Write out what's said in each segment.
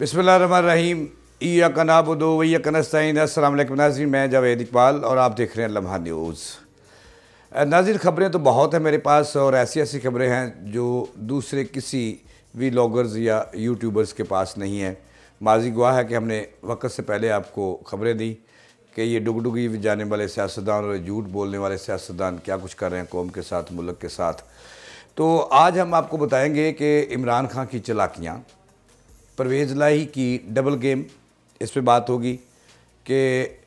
रहीम ईया कनाबुदो वैया कनस्तिन असलम नाजी मैं जावेद इकबाल और आप देख रहे हैं लम्हा न्यूज़ नाजिर ख़बरें तो बहुत हैं मेरे पास और ऐसी ऐसी ख़बरें हैं जो दूसरे किसी वी लॉगर्स या यूट्यूबर्स के पास नहीं है माजी गुआ है कि हमने वक्त से पहले आपको ख़बरें दी कि ये डुगडुगी जाने वाले सियासतदान और झूठ बोलने वाले सियासतदान क्या कुछ कर रहे हैं कौम के साथ मुल्क के साथ तो आज हम आपको बताएंगे कि इमरान खान की चलाकियाँ परवेज़ लाही की डबल गेम इस पर बात होगी कि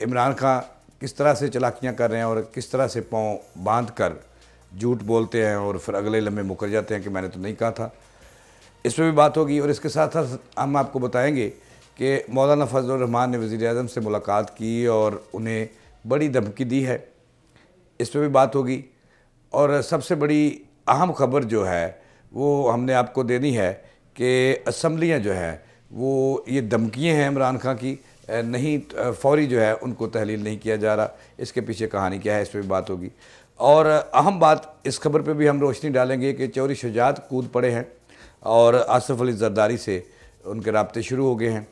इमरान खां किस तरह से चलाकियाँ कर रहे हैं और किस तरह से पाँव बांध कर झूठ बोलते हैं और फिर अगले लम्हे मुकर जाते हैं कि मैंने तो नहीं कहा था इस पर भी बात होगी और इसके साथ साथ हम आपको बताएंगे कि मौलाना फजलरहमान ने वज़ी अजम से मुलाकात की और उन्हें बड़ी धमकी दी है इस पर भी बात होगी और सबसे बड़ी अहम खबर जो है वो हमने आपको देनी है कि असम्बलियाँ जो हैं वो ये धमकियाँ हैं इमरान खां की नहीं फौरी जो है उनको तहलील नहीं किया जा रहा इसके पीछे कहानी क्या है इस पर भी बात होगी और अहम बात इस खबर पे भी हम रोशनी डालेंगे कि चौरी शुजात कूद पड़े हैं और आसफ़ अली जरदारी से उनके रबते शुरू हो गए हैं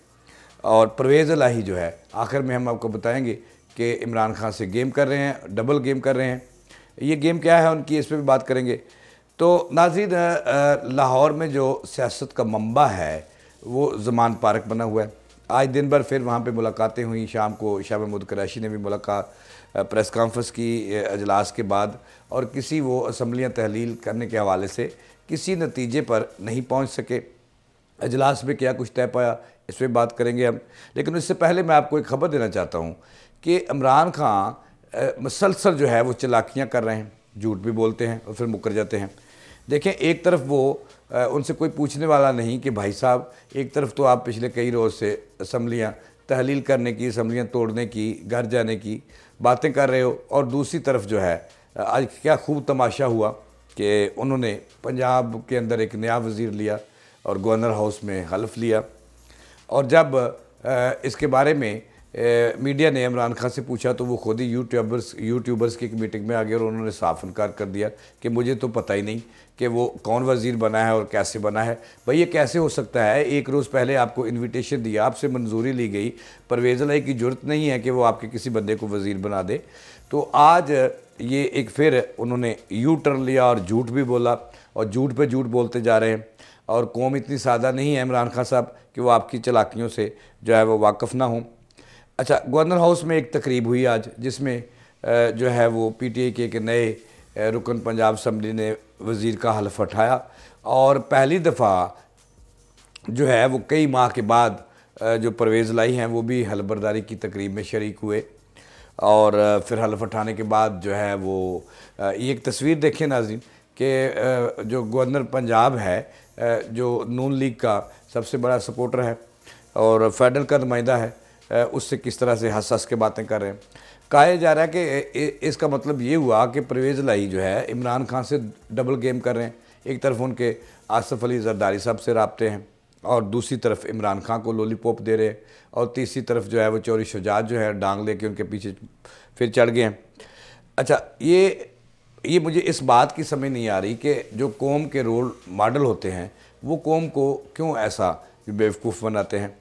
और परवेज़ लाही जो है आखिर में हम आपको बताएंगे कि इमरान खान से गेम कर रहे हैं डबल गेम कर रहे हैं ये गेम क्या है उनकी इस पर भी बात करेंगे तो नाजिर लाहौर में जो सियासत का मंबा है वो जमान पार्क बना हुआ है आज दिन भर फिर वहाँ पर मुलाकातें हुई शाम को शाह महमूद क्रैशी ने भी मुलाकात प्रेस कॉन्फ्रेंस की अजलास के बाद और किसी वो असम्बलियाँ तहलील करने के हवाले से किसी नतीजे पर नहीं पहुँच सके अजलास में क्या कुछ तय पाया इस पर बात करेंगे हम लेकिन उससे पहले मैं आपको एक खबर देना चाहता हूँ कि इमरान खान मसलसल जो है वो चलाकियाँ कर रहे हैं झूठ भी बोलते हैं और फिर मुकर जाते हैं देखें एक तरफ वो उनसे कोई पूछने वाला नहीं कि भाई साहब एक तरफ तो आप पिछले कई रोज़ से असम्बलियाँ तहलील करने की असम्बलियाँ तोड़ने की घर जाने की बातें कर रहे हो और दूसरी तरफ जो है आज क्या खूब तमाशा हुआ कि उन्होंने पंजाब के अंदर एक नया वज़ीर लिया और गवर्नर हाउस में हलफ लिया और जब इसके बारे में ए, मीडिया ने इमरान खान से पूछा तो वो खुद ही यूट्यूबर्स यूट्यूबर्स की एक मीटिंग में आ गए और उन्होंने साफ इनकार कर दिया कि मुझे तो पता ही नहीं कि वो कौन वजीर बना है और कैसे बना है भाई ये कैसे हो सकता है एक रोज़ पहले आपको इनविटेशन दिया आपसे मंजूरी ली गई परवेज़ लाई की जरूरत नहीं है कि वो आपके किसी बंदे को वज़ीर बना दे तो आज ये एक फिर उन्होंने यू टर्न लिया और झूठ भी बोला और झूठ पर झूठ बोलते जा रहे हैं और कौम इतनी सादा नहीं है इमरान खान साहब कि वो आपकी चलाकियों से जो है वो वाकफ़ ना हों अच्छा गवर्नर हाउस में एक तकरीब हुई आज जिसमें जो है वो पीटीए के एक नए रुकन पंजाब असम्बली ने वज़ीर का हलफ उठाया और पहली दफ़ा जो है वो कई माह के बाद जो परवेज़ लाई हैं वो भी हलबरदारी की तकरीब में शर्क हुए और फिर हलफ उठाने के बाद जो है वो ये एक तस्वीर देखें नाजिन के जो गवर्नर पंजाब है जो नून लीग का सबसे बड़ा सपोर्टर है और फेडरल का नुमाइंदा है उससे किस तरह से हंस हंस के बातें कर रहे हैं कहा जा रहा है कि इसका मतलब ये हुआ कि परवेज लाई जो है इमरान खान से डबल गेम कर रहे हैं एक तरफ उनके आसफ़ अली जरदारी साहब से रबते हैं और दूसरी तरफ इमरान खान को लॉलीपॉप दे रहे हैं और तीसरी तरफ जो है वो चोरी शुजात जो है डांग लेके उनके पीछे फिर चढ़ गए हैं अच्छा ये ये मुझे इस बात की समझ नहीं आ रही कि जो कौम के रोल मॉडल होते हैं वो कौम को क्यों ऐसा बेवकूफ़ बनाते हैं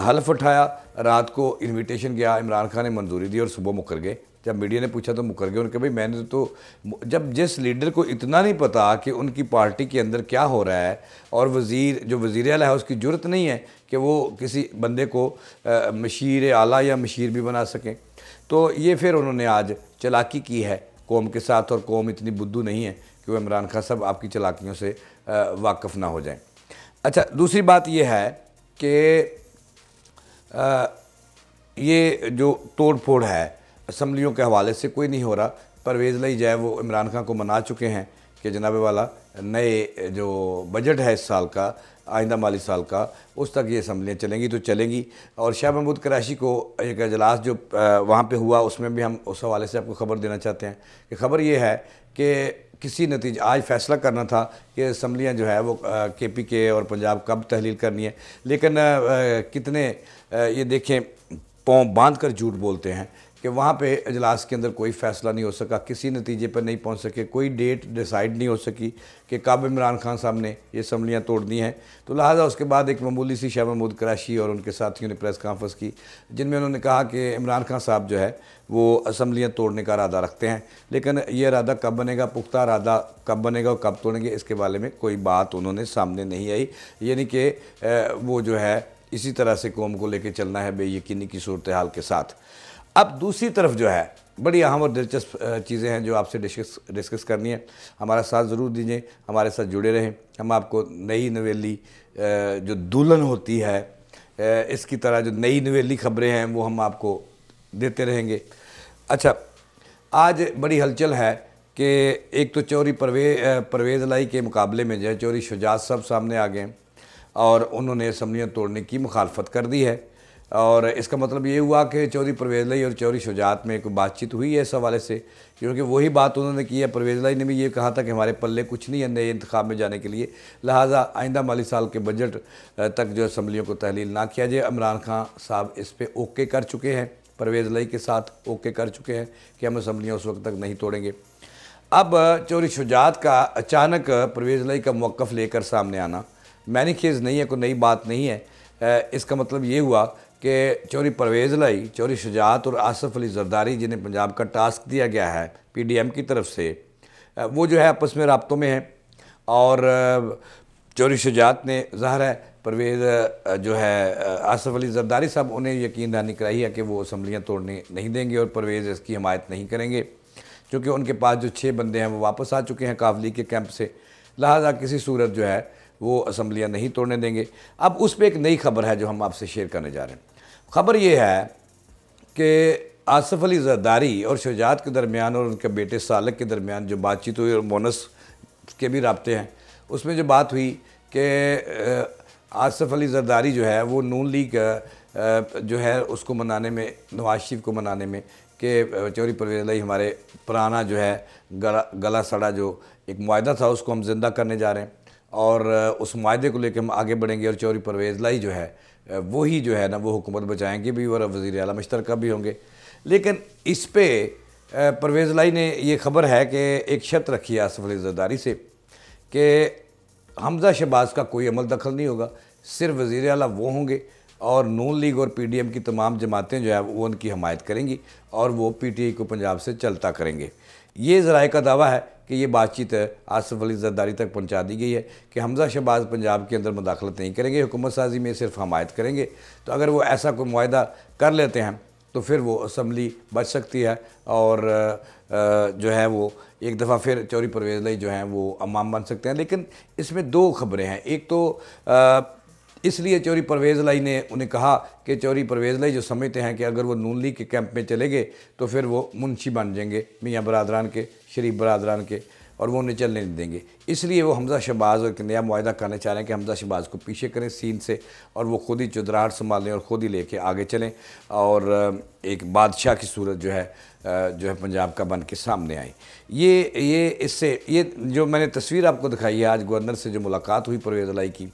हलफ़ उठाया रात को इनविटेशन गया इमरान खान ने मंजूरी दी और सुबह मुकर गए जब मीडिया ने पूछा तो मुकर गए उनके भाई मैंने तो जब जिस लीडर को इतना नहीं पता कि उनकी पार्टी के अंदर क्या हो रहा है और वज़ीर जो वजीर अला है उसकी जरूरत नहीं है कि वो किसी बंदे को मशीर आला या मशीर भी बना सकें तो ये फिर उन्होंने आज चलाकी की है कौम के साथ और कौम इतनी बुद्धू नहीं है कि वो इमरान खान साहब आपकी चलाकियों से वाकफ़ ना हो जाए अच्छा दूसरी बात यह है कि आ, ये जो तोड़ फोड़ है असम्बलियों के हवाले से कोई नहीं हो रहा परवेज़ लई जाए वो इमरान खान को मना चुके हैं कि जनाब वाला नए जो बजट है इस साल का आइंदा माली साल का उस तक ये असम्बलियाँ चलेंगी तो चलेंगी और शाह महमूद कराची को एक अजलास जो वहाँ पे हुआ उसमें भी हम उस हवाले से आपको ख़बर देना चाहते हैं कि खबर ये है कि किसी नतीजे आज फैसला करना था कि असम्बलियाँ जो है वो के पी के और पंजाब कब तहलील करनी है लेकिन कितने ये देखें पाँव बांध कर झूठ बोलते हैं कि वहाँ पे अजलास के अंदर कोई फ़ैसला नहीं हो सका किसी नतीजे पर नहीं पहुँच सके कोई डेट डिसाइड नहीं हो सकी कि कब इमरान खान साहब ने ये असम्बलियाँ तोड़नी हैं तो लिहाजा उसके बाद एक मामूली सी शाह महमूद कराशी और उनके साथियों ने प्रेस कॉन्फ्रेंस की जिनमें उन्होंने कहा कि इमरान खान साहब जो है वो असम्बलियाँ तोड़ने का इरादा रखते हैं लेकिन ये इरादा कब बनेगा पुख्ता इरादा कब बनेगा और कब तोड़ेंगे इसके बारे में कोई बात उन्होंने सामने नहीं आई यानी कि वो जो है इसी तरह से कौम को लेकर चलना है बेयकीनी की सूरत हाल के साथ अब दूसरी तरफ जो है बड़ी अहम और दिलचस्प चीज़ें हैं जो आपसे डिस्कस डिस्कस करनी है हमारा साथ ज़रूर दीजिए हमारे साथ जुड़े रहें हम आपको नई नवेली जो दुल्हन होती है इसकी तरह जो नई नवेली खबरें हैं वो हम आपको देते रहेंगे अच्छा आज बड़ी हलचल है कि एक तो चोरी परवे परवेज़ लाई के मुकाबले में जो है चोरी शुजात साहब सामने आ गए और उन्होंने असम्बलियाँ तोड़ने की मुखालफत कर दी है और इसका मतलब ये हुआ कि चौधरी परवेज लई और चौधरी शुजात में एक बातचीत हुई है इस हवाले से क्योंकि वही बात उन्होंने की है परवेज लाई ने भी ये कहा था कि हमारे पल्ले कुछ नहीं है नए इंतखा में जाने के लिए लिहाजा आइंदा माली साल के बजट तक जो असम्बलियों को तहलील ना किया जाए इमरान खान साहब इस पर ओके कर चुके हैं परवेज लई के साथ ओके कर चुके हैं कि हम असम्बलियाँ उस वक्त तक नहीं तोड़ेंगे अब चौरी शुजात का अचानक परवेज लई का मौक़ लेकर सामने आना मैनी खेज नहीं है कोई नई बात नहीं है इसका मतलब ये हुआ कि चौरी परवेज़ लाई चौरी शुजात और आसफ़ अली जरदारी जिन्हें पंजाब का टास्क दिया गया है एम की तरफ से वो जो है आपस में रबतों में है और चौरी शुजात ने ज़ाहर है परवेज़ जो है आसफ़ अली जरदारी साहब उन्हें यकीन दहानी कराई है कि वो असम्बलियाँ तोड़ने नहीं देंगे और परवेज़ इसकी हमायत नहीं करेंगे क्योंकि उनके पास जो छः बंदे हैं वो वापस आ चुके हैं काफली के कैंप से लिहाजा किसी सूरत जो है वो असम्बलियाँ नहीं तोड़ने देंगे अब उस पर एक नई खबर है जो हम आपसे शेयर करने जा रहे हैं खबर यह है कि आसफ़ अली जरदारी और शुजात के दरमियान और उनके बेटे सालक के दरमियान जो बातचीत हुई और मोनस के भी रबते हैं उसमें जो बात हुई कि आसफ़ अली जरदारी जो है वो नून लीग जो है उसको मनाने में नवाज शरीफ को मनाने में कि चौरी परवेज लाई हमारे पुराना जो है गला गला सड़ा जो एक माहा था उसको हम जिंदा करने जा रहे हैं और उस माहे को लेकर हम आगे बढ़ेंगे और चौरी परवेज लाई जो है वही जो है ना वो हुकूमत बचाएंगे भी और वज़ी अला मुश्तर भी होंगे लेकिन इस पर परवेज़ लाई ने यह खबर है कि एक शर्त रखी है आसफ़ अली जरदारी से कि हमजा शहबाज का कोई अमल दखल नहीं होगा सिर्फ वज़ी अला वो होंगे और नून लीग और पी डी एम की तमाम जमातें जो है वो उनकी हमायत करेंगी और वो पी टी आई को पंजाब से चलता करेंगे ये ज़राए का दावा है कि ये बातचीत आसफ अली जरदारी तक पहुँचा दी गई है कि हमजा शहबाज पंजाब के अंदर मुदाखलत नहीं करेंगे हुकूमत साजी में सिर्फ हमायत करेंगे तो अगर वो ऐसा कोई माहा कर लेते हैं तो फिर वो असम्बली बच सकती है और जो है वो एक दफ़ा फिर चौरी परवेज लाई जो हैं वो अमाम बन सकते हैं लेकिन इसमें दो खबरें हैं एक तो इसलिए चौरी परवेज़ लाई ने उन्हें कहा कि चौरी परवेज़ लाई जो समझते हैं कि अगर वो नून लीग के कैंप में चले गए तो फिर वो मुंशी बन जाएंगे मियाँ बरदरान के शरीफ बरदरान के और वो उन्हें चलने नहीं देंगे इसलिए वो हमजा शहबाज और एक नया माहा करना चाह रहे हैं कि हमजा शहबाज को पीछे करें सीन से और वो खुद ही चुदराहट संभालें और ख़ुद ही लेके आगे चलें और एक बादशाह की सूरत जो है जो है पंजाब का बन के सामने आई ये ये इससे ये जो मैंने तस्वीर आपको दिखाई है आज गवर्नर से जो मुलाकात हुई परवेज़ लाई की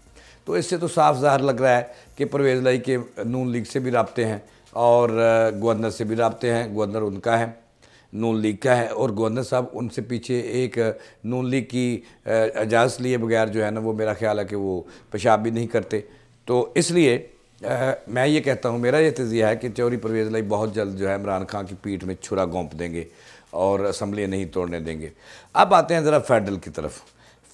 तो इससे तो साफ ज़ाहिर लग रहा है कि परवेज़ लाई के नून लीग से भी रबते हैं और गवर्नर से भी रबते हैं गवर्नर उनका है नून लीग का है और गवर्नर साहब उनसे पीछे एक नून लीग की इजाज़त लिए बगैर जो है ना वो मेरा ख्याल है कि वो पेशाब भी नहीं करते तो इसलिए आ, मैं ये कहता हूँ मेरा ये तजिया है कि चौरी परवेज लाई बहुत जल्द जो है इमरान खान की पीठ में छुरा गोंप देंगे और असम्बली नहीं तोड़ने देंगे अब आते हैं ज़रा फेडरल की तरफ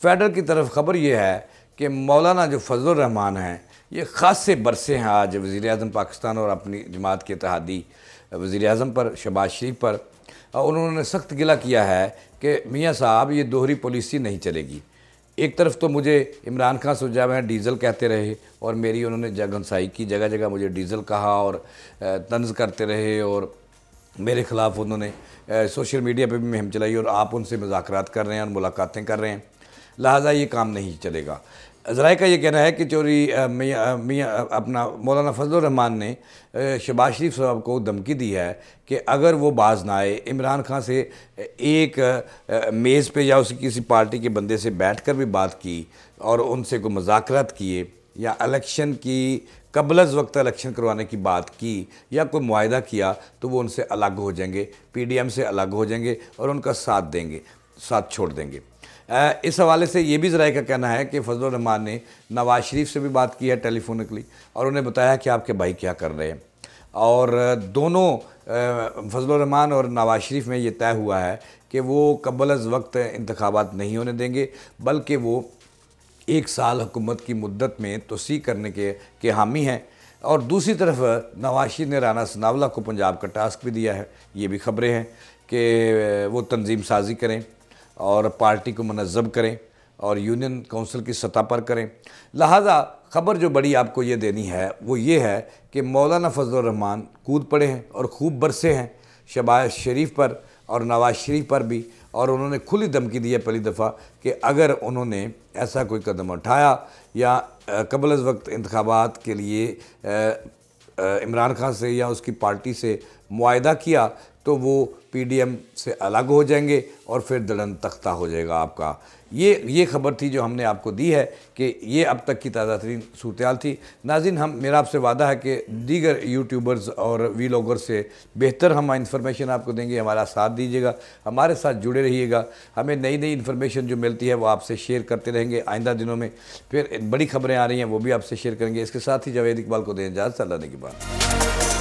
फेडरल की तरफ ख़बर यह है कि मौलाना जो फजल रहमान हैं ये ख़ासे बरसे हैं आज वज़ी अजम पाकिस्तान और अपनी जमात के तहादी वज़ी अजम पर शबाज शरीफ पर उन्होंने सख्त गिला किया है कि मियाँ साहब ये दोहरी पॉलिसी नहीं चलेगी एक तरफ तो मुझे इमरान खान सुझाव हैं डीजल कहते रहे और मेरी उन्होंने जगनसाई की जगह जगह मुझे डीजल कहा और तंज करते रहे और मेरे ख़िलाफ़ उन्होंने सोशल मीडिया पे भी मुहिम चलाई और आप उनसे मुजाकर कर रहे हैं और मुलाकातें कर रहे हैं लिहाजा ये काम नहीं चलेगा जराए का ये कहना है कि चोरी मियाँ मियाँ अपना मौलाना फजलरहमान ने शबाज शरीफ साहब को धमकी दी है कि अगर वो बाज ना आए इमरान खान से एक मेज़ पे या उसकी किसी पार्टी के बंदे से बैठकर भी बात की और उनसे कोई मजाकरत किए या इलेक्शन की कबलज वक्त इलेक्शन करवाने की बात की या कोई माहा किया तो वो उनसे अलग हो जाएंगे पी डी एम से अलग हो जाएंगे और उनका साथ देंगे साथ छोड़ देंगे इस हवाले से ये भी जरा का कहना है कि फजल रहमान ने नवाज शरीफ से भी बात की है टेलीफोनिकली और उन्हें बताया कि आपके भाई क्या कर रहे हैं और दोनों फजल रहमान और नवाज शरीफ में ये तय हुआ है कि वो कबल अज वक्त इंतबात नहीं होने देंगे बल्कि वो एक साल हुकूमत की मदत में तोसी करने के के हामी हैं और दूसरी तरफ नवाज शरीफ ने राना सनावला को पंजाब का टास्क भी दिया है ये भी खबरें हैं कि वो तंजीम साजी करें और पार्टी को मनजब करें और यूनियन काउंसिल की सतह पर करें लहाजा ख़बर जो बड़ी आपको ये देनी है वो ये है कि मौलाना फजलरहमान कूद पड़े हैं और खूब बरसे हैं शबाज शरीफ पर और नवाज शरीफ पर भी और उन्होंने खुली धमकी दी है पहली दफ़ा कि अगर उन्होंने ऐसा कोई कदम उठाया या कबल वक्त इंतबात के लिए इमरान खान से या उसकी पार्टी से माहा किया तो वो पीडीएम से अलग हो जाएंगे और फिर दड़न तख्ता हो जाएगा आपका ये ये खबर थी जो हमने आपको दी है कि ये अब तक की ताज़ा तरीन सूरतयाल थी नाजिन हम मेरा आपसे वादा है कि दीगर यूट्यूबर्स और वीलॉगर से बेहतर हम इंफॉर्मेशन आपको देंगे हमारा साथ दीजिएगा हमारे साथ जुड़े रहिएगा हमें नई नई इन्फॉर्मेशन जो मिलती है वो आपसे शेयर करते रहेंगे आइंदा दिनों में फिर बड़ी खबरें आ रही हैं वो भी आपसे शेयर करेंगे इसके साथ ही जावेद इकबाल को दें इजाज़त अल्लाह ने की बात